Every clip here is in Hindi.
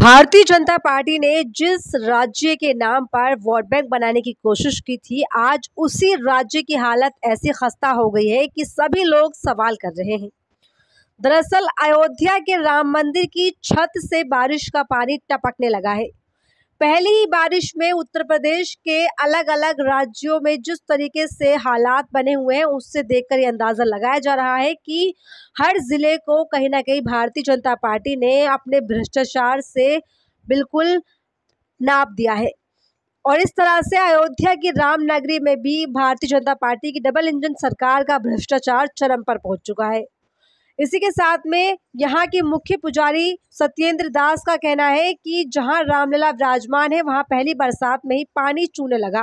भारतीय जनता पार्टी ने जिस राज्य के नाम पर वोट बैंक बनाने की कोशिश की थी आज उसी राज्य की हालत ऐसी खस्ता हो गई है कि सभी लोग सवाल कर रहे हैं दरअसल अयोध्या के राम मंदिर की छत से बारिश का पानी टपकने लगा है पहली ही बारिश में उत्तर प्रदेश के अलग अलग राज्यों में जिस तरीके से हालात बने हुए हैं उससे देखकर ये अंदाज़ा लगाया जा रहा है कि हर ज़िले को कहीं ना कहीं भारतीय जनता पार्टी ने अपने भ्रष्टाचार से बिल्कुल नाप दिया है और इस तरह से अयोध्या की रामनगरी में भी भारतीय जनता पार्टी की डबल इंजन सरकार का भ्रष्टाचार चरम पर पहुंच चुका है इसी के साथ में यहाँ के मुख्य पुजारी सत्येंद्र दास का कहना है कि जहाँ रामलला विराजमान है वहाँ पहली बरसात में ही पानी चूने लगा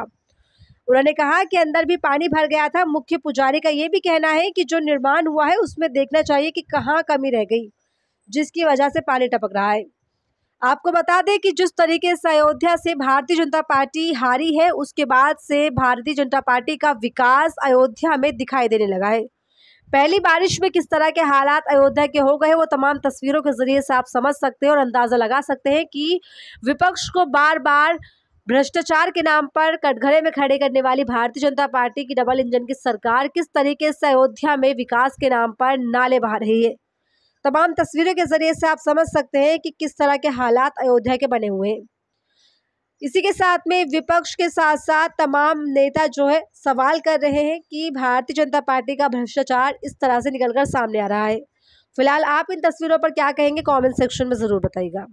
उन्होंने कहा कि अंदर भी पानी भर गया था मुख्य पुजारी का ये भी कहना है कि जो निर्माण हुआ है उसमें देखना चाहिए कि कहाँ कमी रह गई जिसकी वजह से पानी टपक रहा है आपको बता दें कि जिस तरीके से अयोध्या से भारतीय जनता पार्टी हारी है उसके बाद से भारतीय जनता पार्टी का विकास अयोध्या में दिखाई देने लगा है पहली बारिश में किस तरह के हालात अयोध्या के हो गए वो तमाम तस्वीरों के जरिए से आप समझ सकते हैं और अंदाज़ा लगा सकते हैं कि विपक्ष को बार बार भ्रष्टाचार के नाम पर कटघरे में खड़े करने वाली भारतीय जनता पार्टी की डबल इंजन की सरकार किस तरीके से अयोध्या में विकास के नाम पर नाले बहा रही है तमाम तस्वीरों के जरिए से आप समझ सकते हैं कि किस तरह के हालात अयोध्या के बने हुए हैं इसी के साथ में विपक्ष के साथ साथ तमाम नेता जो है सवाल कर रहे हैं कि भारतीय जनता पार्टी का भ्रष्टाचार इस तरह से निकल कर सामने आ रहा है फिलहाल आप इन तस्वीरों पर क्या कहेंगे कमेंट सेक्शन में ज़रूर बताइएगा